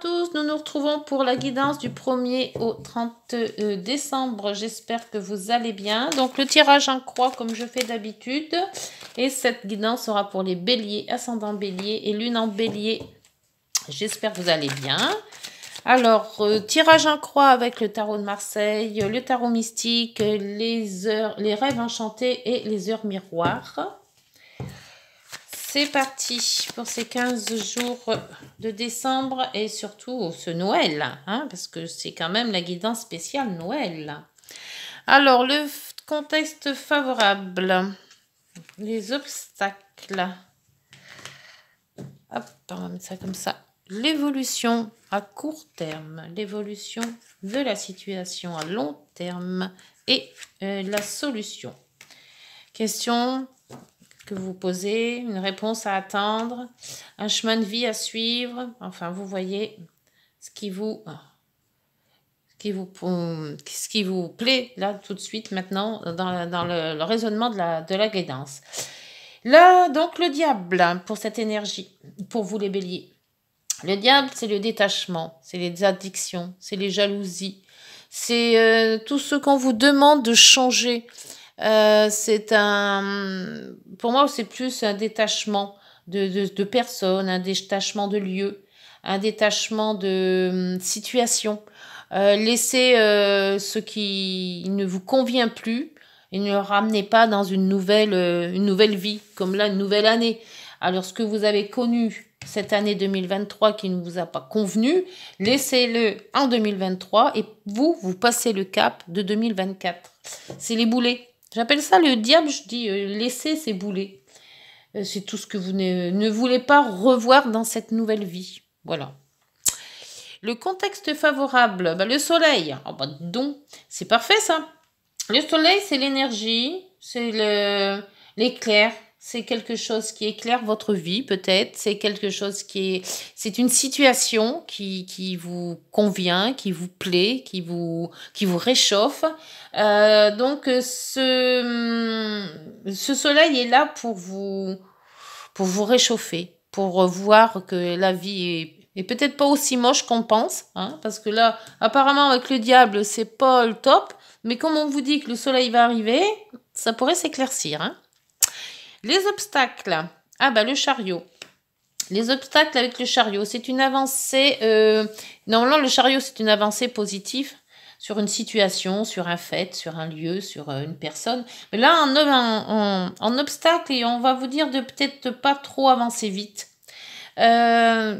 tous, nous nous retrouvons pour la guidance du 1er au 30 euh, décembre. J'espère que vous allez bien. Donc le tirage en croix comme je fais d'habitude. Et cette guidance sera pour les béliers, ascendant bélier et lune en bélier. J'espère que vous allez bien. Alors, euh, tirage en croix avec le tarot de Marseille, le tarot mystique, les heures, les rêves enchantés et les heures miroirs parti pour ces 15 jours de décembre et surtout ce Noël, hein, parce que c'est quand même la guidance spéciale Noël. Alors, le contexte favorable, les obstacles. Hop, on va mettre ça comme ça. L'évolution à court terme, l'évolution de la situation à long terme et euh, la solution. Question que vous posez, une réponse à attendre, un chemin de vie à suivre. Enfin, vous voyez ce qui vous, ce qui vous, ce qui vous plaît là tout de suite maintenant dans, le, raisonnement de la, de la guidance. Là, donc le diable pour cette énergie, pour vous les béliers. Le diable, c'est le détachement, c'est les addictions, c'est les jalousies, c'est euh, tout ce qu'on vous demande de changer. Euh, c'est un, pour moi, c'est plus un détachement de, de, de, personnes, un détachement de lieux, un détachement de hum, situation. Euh, laissez euh, ce qui ne vous convient plus et ne le ramenez pas dans une nouvelle, euh, une nouvelle vie, comme là, une nouvelle année. Alors, ce que vous avez connu cette année 2023 qui ne vous a pas convenu, laissez-le en 2023 et vous, vous passez le cap de 2024. C'est les boulets. J'appelle ça le diable, je dis euh, laissez ces boulets. Euh, c'est tout ce que vous ne, voulez pas revoir dans cette nouvelle vie. Voilà. Le contexte favorable, bah, le soleil. Oh, bah, c'est parfait ça. Le soleil, c'est l'énergie, c'est l'éclair, c'est quelque chose qui éclaire votre vie peut-être, c'est quelque chose qui est, c'est une situation qui, qui vous convient, qui vous plaît, qui vous, qui vous réchauffe. Euh, donc euh, ce, hum, ce soleil est là pour vous, pour vous réchauffer, pour voir que la vie est peut-être pas aussi moche qu'on pense, hein, parce que là, apparemment avec le diable, c'est pas le top, mais comme on vous dit que le soleil va arriver, ça pourrait s'éclaircir. Hein. Les obstacles. Ah bah le chariot. Les obstacles avec le chariot, c'est une avancée. Euh, normalement, le chariot, c'est une avancée positive sur une situation, sur un fait, sur un lieu, sur euh, une personne. Mais là, en, en obstacle, et on va vous dire de peut-être pas trop avancer vite. Euh,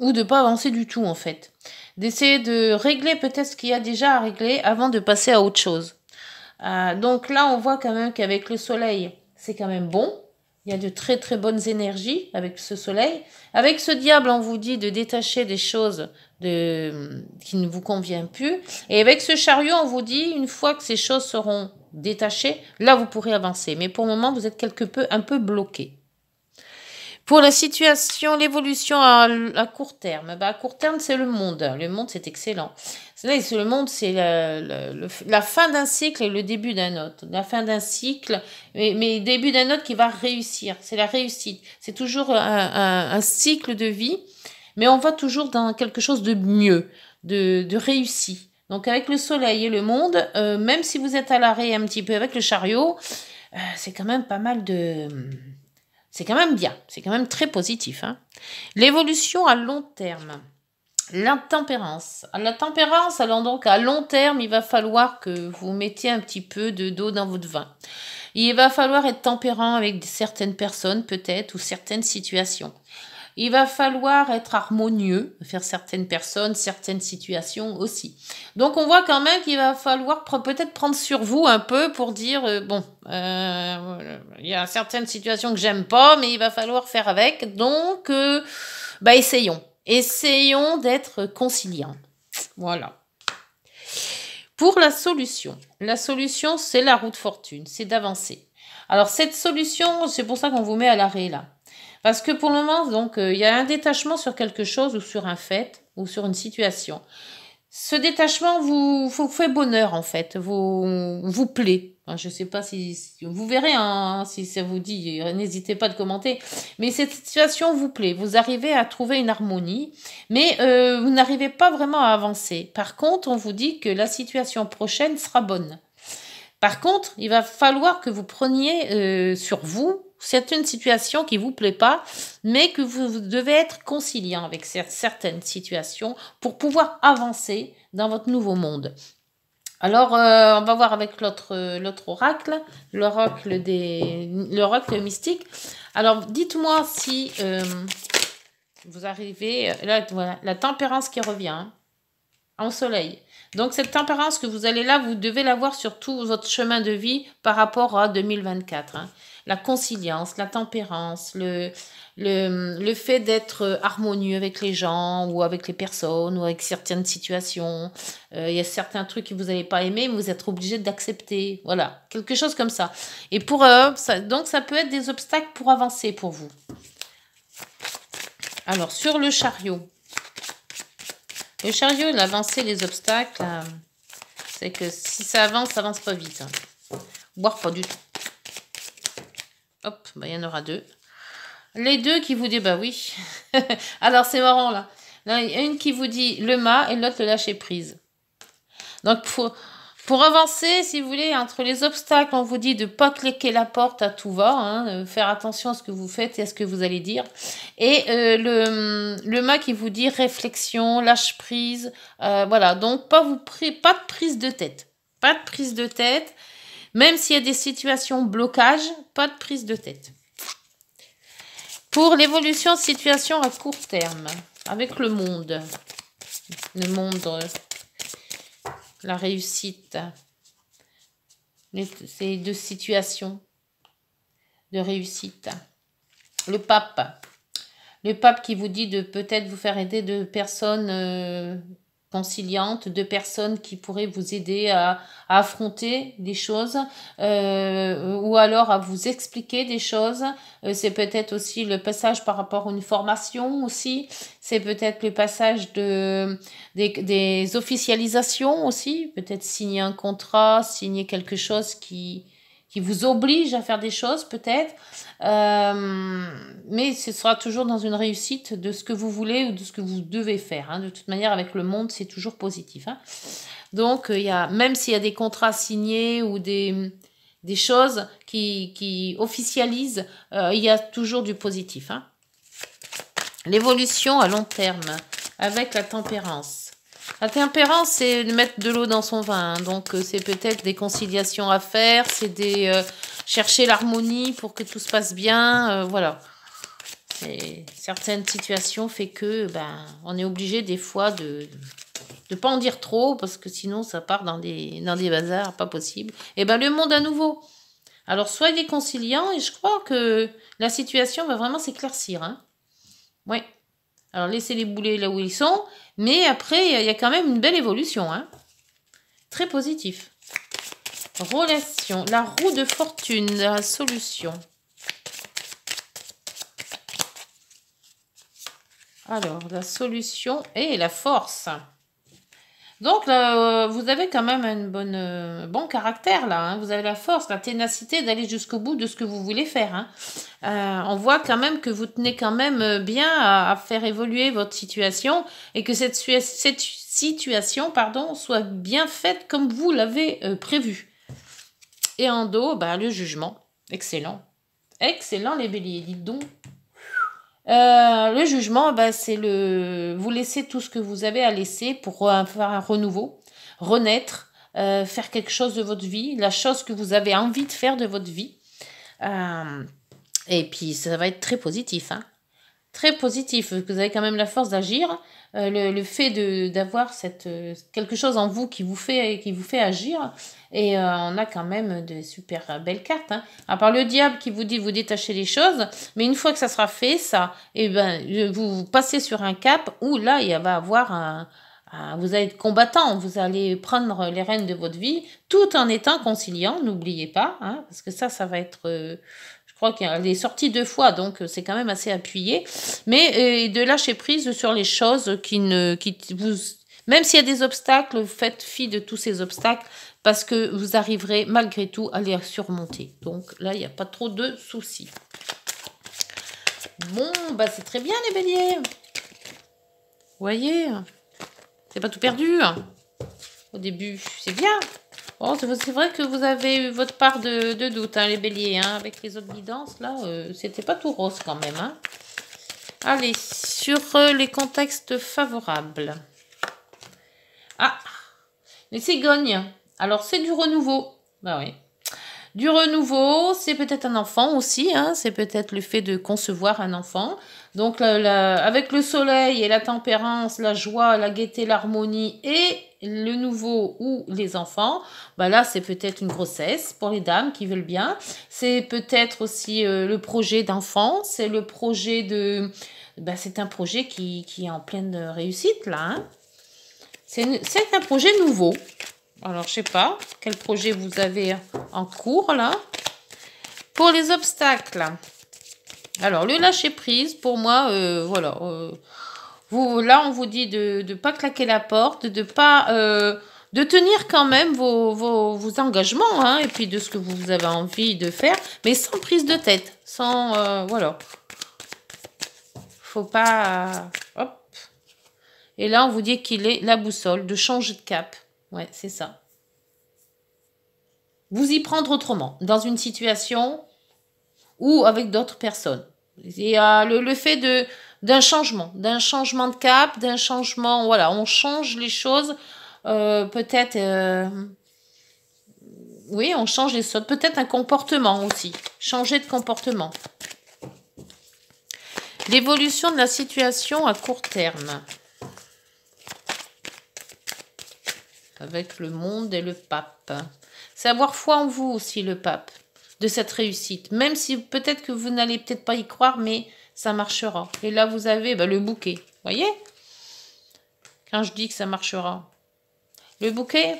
ou de pas avancer du tout, en fait. D'essayer de régler peut-être ce qu'il y a déjà à régler avant de passer à autre chose. donc là, on voit quand même qu'avec le soleil, c'est quand même bon. Il y a de très très bonnes énergies avec ce soleil. Avec ce diable, on vous dit de détacher des choses de, qui ne vous conviennent plus. Et avec ce chariot, on vous dit, une fois que ces choses seront détachées, là vous pourrez avancer. Mais pour le moment, vous êtes quelque peu un peu bloqué. Pour la situation, l'évolution à, court terme, bah, à court terme, c'est le monde. Le monde, c'est excellent. Le monde, c'est la, fin d'un cycle et le début d'un autre. La fin d'un cycle, mais, le début d'un autre qui va réussir. C'est la réussite. C'est toujours un, cycle de vie, mais on va toujours dans quelque chose de mieux, de, réussi. Donc avec le soleil et le monde, euh, même si vous êtes à l'arrêt un petit peu avec le chariot, euh, c'est quand même pas mal de c'est quand même bien, c'est quand même très positif. Hein. L'évolution à long terme. L'intempérance. La tempérance, alors donc à long terme, il va falloir que vous mettiez un petit peu de d'eau dans votre vin. Il va falloir être tempérant avec certaines personnes peut-être ou certaines situations. Il va falloir être harmonieux, faire certaines personnes, certaines situations aussi. Donc on voit quand même qu'il va falloir peut-être prendre sur vous un peu pour dire, euh, bon, euh, il y a certaines situations que j'aime pas, mais il va falloir faire avec. Donc, euh, bah essayons. Essayons d'être conciliants. Voilà. Pour la solution, la solution, c'est la route de fortune, c'est d'avancer. Alors cette solution, c'est pour ça qu'on vous met à l'arrêt là. Parce que pour le moment, donc, euh, il y a un détachement sur quelque chose ou sur un fait ou sur une situation. Ce détachement vous, fait bonheur en fait, vous, vous plaît. je ne sais pas si, vous verrez hein, hein, si ça vous dit, n'hésitez pas de commenter. Mais cette situation vous plaît, vous arrivez à trouver une harmonie, mais euh, vous n'arrivez pas vraiment à avancer. Par contre, on vous dit que la situation prochaine sera bonne. Par contre, il va falloir que vous preniez euh, sur vous c'est une situation qui vous plaît pas, mais que vous, devez être conciliant avec certaines situations pour pouvoir avancer dans votre nouveau monde. Alors, euh, on va voir avec l'autre oracle, l'oracle des, mystique. Alors, dites-moi si euh, vous arrivez, là, voilà, la tempérance qui revient hein, en soleil. Donc, cette tempérance que vous allez là, vous devez l'avoir sur tout votre chemin de vie par rapport à 2024 la conciliance, la tempérance, le, le, fait d'être euh, harmonieux avec les gens ou avec les personnes ou avec certaines situations. Euh, il y a certains trucs que vous n'allez pas aimer, mais vous êtes obligé d'accepter. Voilà, quelque chose comme ça. Et pour eux, donc ça peut être des obstacles pour avancer pour vous. Alors, sur le chariot. Le chariot, l'avancée, les obstacles, euh, c'est que si ça avance, ça avance pas vite. Hein. Voire pas du tout. Hop, bah, il y en aura deux. Les deux qui vous disent, bah oui. Alors c'est marrant là. il y a une qui vous dit le mât et l'autre le lâcher prise. Donc pour, avancer, si vous voulez, entre les obstacles, on vous dit de ne pas cliquer la porte à tout va, hein, euh, faire attention à ce que vous faites et à ce que vous allez dire. Et euh, le, le mât qui vous dit réflexion, lâche prise, euh, voilà. Donc pas, vous, pas de prise de tête. Pas de prise de tête. Même s'il y a des situations blocages, pas de prise de tête. Pour l'évolution de situation à court terme, avec le monde, le monde, la réussite, ces deux situations de réussite. Le pape, le pape qui vous dit de peut-être vous faire aider de personnes euh, conciliante, de personnes qui pourraient vous aider à, affronter des choses euh, ou alors à vous expliquer des choses. Euh, c'est peut-être aussi le passage par rapport à une formation aussi. C'est peut-être le passage de, des, des officialisations aussi. Peut-être signer un contrat, signer quelque chose qui, qui vous oblige à faire des choses peut-être, euh, mais ce sera toujours dans une réussite de ce que vous voulez ou de ce que vous devez faire. Hein. De toute manière, avec le monde, c'est toujours positif. Hein. Donc, euh, il y a, même s'il y a des contrats signés ou des, choses qui, qui officialisent, euh, il y a toujours du positif. Hein. L'évolution à long terme avec la tempérance. La tempérance, c'est mettre de l'eau dans son vin. Hein. Donc, euh, c'est peut-être des conciliations à faire, c'est des euh, chercher l'harmonie pour que tout se passe bien. Euh, voilà. certaines situations font que ben, on est obligé des fois de ne pas en dire trop parce que sinon ça part dans des, dans des bazars, pas possible. Et ben le monde à nouveau. Alors, soyez conciliants. et je crois que la situation va vraiment s'éclaircir. Hein. Ouais. Alors laissez-les boulets là où ils sont, mais après, il y a quand même une belle évolution. Hein Très positif. Relation, la roue de fortune, la solution. Alors, la solution et la force. Donc euh, vous avez quand même un bon, euh, caractère là. Hein. Vous avez la force, la ténacité d'aller jusqu'au bout de ce que vous voulez faire. Hein. Euh, on voit quand même que vous tenez quand même bien à, faire évoluer votre situation et que cette, situation pardon, soit bien faite comme vous l'avez prévu. Et en dos, bah, le jugement. Excellent. Excellent les béliers, dites donc. Euh, le jugement, bah c'est le vous laisser tout ce que vous avez à laisser pour faire un renouveau, renaître, euh, faire quelque chose de votre vie, la chose que vous avez envie de faire de votre vie. Euh, et puis ça va être très positif. Hein très positif. Vous avez quand même la force d'agir. Euh, le, le, fait d'avoir cette euh, quelque chose en vous qui vous fait qui vous fait agir et euh, on a quand même de super belles cartes hein. à part le diable qui vous dit vous détacher les choses mais une fois que ça sera fait ça et eh ben vous, passez sur un cap où là il va avoir un, vous allez être combattant, vous allez prendre les rênes de votre vie tout en étant conciliant, n'oubliez pas, hein, parce que ça, ça va être je crois qu'elle est sortie deux fois, donc euh, c'est quand même assez appuyé. Mais euh, de lâcher prise sur les choses qui ne, qui vous, même s'il y a des obstacles, faites fi de tous ces obstacles parce que vous arriverez malgré tout à les surmonter. Donc là, il n'y a pas trop de soucis. Bon, bah c'est très bien les béliers. Vous voyez, c'est pas tout perdu hein. au début, c'est bien. Bon, c'est vrai que vous avez eu votre part de, doute, hein, les béliers, hein, avec les autres guidances, là, euh, c'était pas tout rose quand même. Hein. Allez, sur euh, les contextes favorables. Ah, les cigognes. Alors, c'est du renouveau. Bah oui, du renouveau, c'est peut-être un enfant aussi, hein, c'est peut-être le fait de concevoir un enfant. Donc avec le soleil et la tempérance, la joie, la gaieté, l'harmonie et le nouveau ou les enfants, bah là c'est peut-être une grossesse pour les dames qui veulent bien. C'est peut-être aussi euh, le projet d'enfant, c'est le projet de... Bah, c'est un projet qui, est en pleine réussite là. Hein. C'est un projet nouveau. Alors, je sais pas quel projet vous avez en cours là. Pour les obstacles. Alors, le lâcher prise, pour moi, euh, voilà. Euh, vous, là, on vous dit de ne pas claquer la porte, de pas. Euh, de tenir quand même vos, engagements hein, et puis de ce que vous avez envie de faire, mais sans prise de tête, sans... Euh, voilà. Faut pas... hop. Et là, on vous dit qu'il est la boussole, de changer de cap. Ouais, c'est ça. Vous y prendre autrement, dans une situation ou avec d'autres personnes. Et le, le, fait de d'un changement, d'un changement de cap, d'un changement, voilà, on change les choses, euh, peut-être, euh, oui, on change les choses, peut-être un comportement aussi, changer de comportement. L'évolution de la situation à court terme. avec le monde et le pape. C'est avoir foi en vous aussi, le pape, de cette réussite. Même si peut-être que vous n'allez peut-être pas y croire, mais ça marchera. Et là, vous avez bah, le bouquet. voyez Quand je dis que ça marchera. Le bouquet,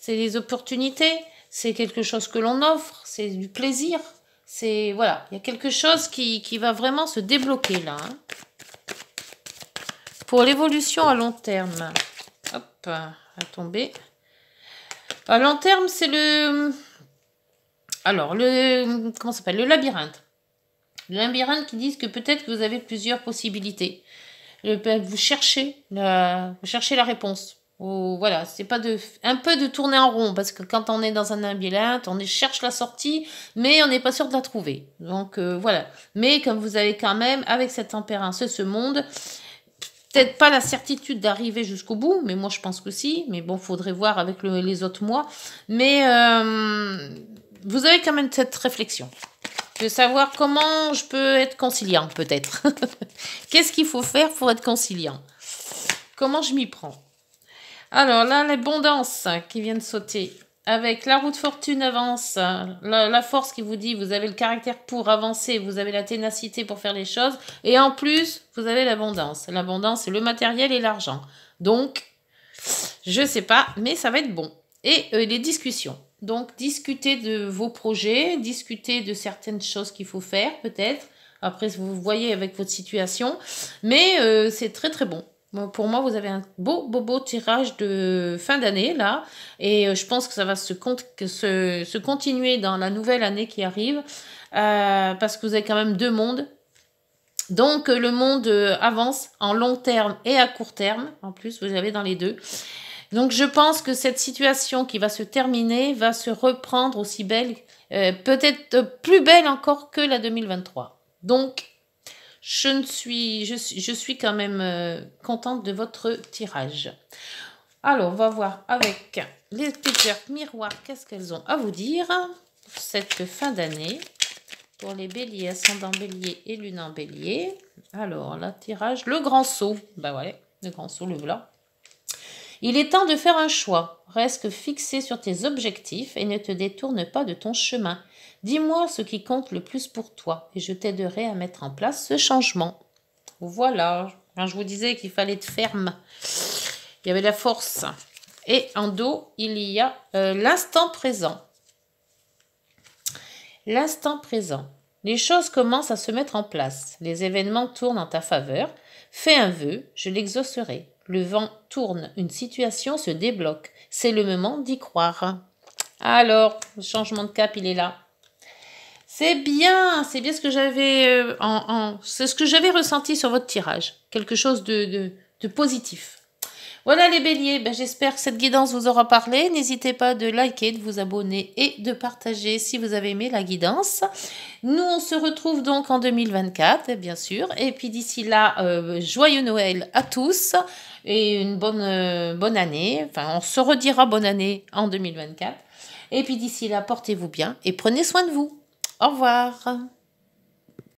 c'est des opportunités, c'est quelque chose que l'on offre, c'est du plaisir. C'est voilà, il y a quelque chose qui, qui va vraiment se débloquer là. Hein. Pour l'évolution à long terme. Hop à tomber. À euh, long terme, c'est le... Alors, le... Comment s'appelle Le labyrinthe. Le labyrinthe qui disent que peut-être que vous avez plusieurs possibilités. Euh, ben, vous, cherchez la, vous la réponse. Ou, voilà, c'est pas de... Un peu de tourner en rond, parce que quand on est dans un labyrinthe, on cherche la sortie, mais on n'est pas sûr de la trouver. Donc, euh, voilà. Mais comme vous avez quand même, avec cette tempérance, ce monde peut-être pas la certitude d'arriver jusqu'au bout, mais moi je pense que si. Mais bon, faudrait voir avec les autres mois. Mais euh, vous avez quand même cette réflexion de savoir comment je peux être conciliant, peut-être. Qu'est-ce qu'il faut faire pour être conciliant Comment je m'y prends Alors là, l'abondance qui vient de sauter avec la route fortune avance, la, force qui vous dit vous avez le caractère pour avancer, vous avez la ténacité pour faire les choses, et en plus, vous avez l'abondance. L'abondance, c'est le matériel et l'argent. Donc, je sais pas, mais ça va être bon. Et euh, les discussions. Donc, discuter de vos projets, discuter de certaines choses qu'il faut faire, peut-être. Après, vous voyez avec votre situation. Mais euh, c'est très très bon. Pour moi, vous avez un beau, beau, beau tirage de fin d'année, là. Et euh, je pense que ça va se, que se, continuer dans la nouvelle année qui arrive. Euh, parce que vous avez quand même deux mondes. Donc, euh, le monde avance en long terme et à court terme. En plus, vous avez dans les deux. Donc, je pense que cette situation qui va se terminer va se reprendre aussi belle, peut-être plus belle encore que la 2023. Donc, je suis, je, suis quand même euh, contente de votre tirage. Alors, on va voir avec les petites miroirs, qu'est-ce qu'elles ont à vous dire cette fin d'année. Pour les béliers, ascendant bélier et lune en bélier. Alors, le tirage, le grand saut. Bah ben voilà, le grand saut, le blanc. Il est temps de faire un choix. Reste fixé sur tes objectifs et ne te détourne pas de ton chemin. Dis-moi ce qui compte le plus pour toi et je t'aiderai à mettre en place ce changement. Voilà, je vous disais qu'il fallait être ferme, il y avait la force. Et en dos, il y a euh, l'instant présent. L'instant présent. Les choses commencent à se mettre en place. Les événements tournent en ta faveur. Fais un vœu, je l'exaucerai. Le vent tourne, une situation se débloque. C'est le moment d'y croire. Alors, le changement de cap, il est là. C'est bien, c'est bien ce que j'avais euh, en, c'est ce que j'avais ressenti sur votre tirage, quelque chose de, positif. Voilà les béliers, ben, j'espère que cette guidance vous aura parlé. N'hésitez pas de liker, de vous abonner et de partager si vous avez aimé la guidance. Nous, on se retrouve donc en 2024, bien sûr. Et puis d'ici là, euh, joyeux Noël à tous et une bonne, euh, bonne année. Enfin, on se redira bonne année en 2024. Et puis d'ici là, portez-vous bien et prenez soin de vous. Au revoir.